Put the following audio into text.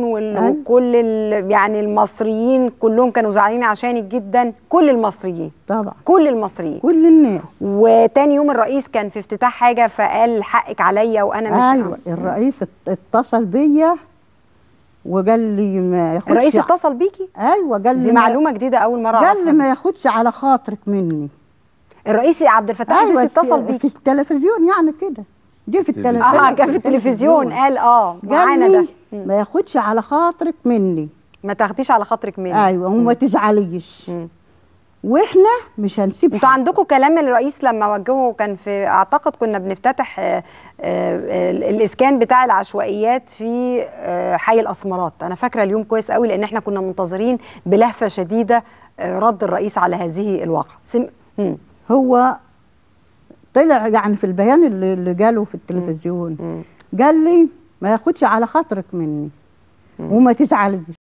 أيوة. وكل يعني المصريين كلهم كانوا زعلانين عشانك جدا كل المصريين طبعا كل المصريين كل الناس وتاني يوم الرئيس كان في افتتاح حاجه فقال حقك عليا وانا مش ايوه عم. الرئيس اتصل بيا وقال لي ما ياخدش الرئيس اتصل بيكي ايوه قال لي دي معلومه جديده اول مره قال لي ما ياخدش على خاطرك مني الرئيس عبد الفتاح أيوة اتصل بيكي في التلفزيون يعني كده دي في التلفزيون اه كان في التلفزيون قال اه معانا ده ما ياخدش على خاطرك مني ما تاخديش على خاطرك مني ايوه وما تزعليش واحنا مش هنسيب انتوا عندكم كلام الرئيس لما وجهه كان في اعتقد كنا بنفتتح آه، آه، الاسكان بتاع العشوائيات في آه، حي الاسمرات انا فاكره اليوم كويس قوي لان احنا كنا منتظرين بلهفه شديده رد الرئيس على هذه الواقعه سم... هو طلع يعني في البيان اللي جاله في التلفزيون مم. مم. قال لي ما ياخدش على خاطرك مني وما تزعلش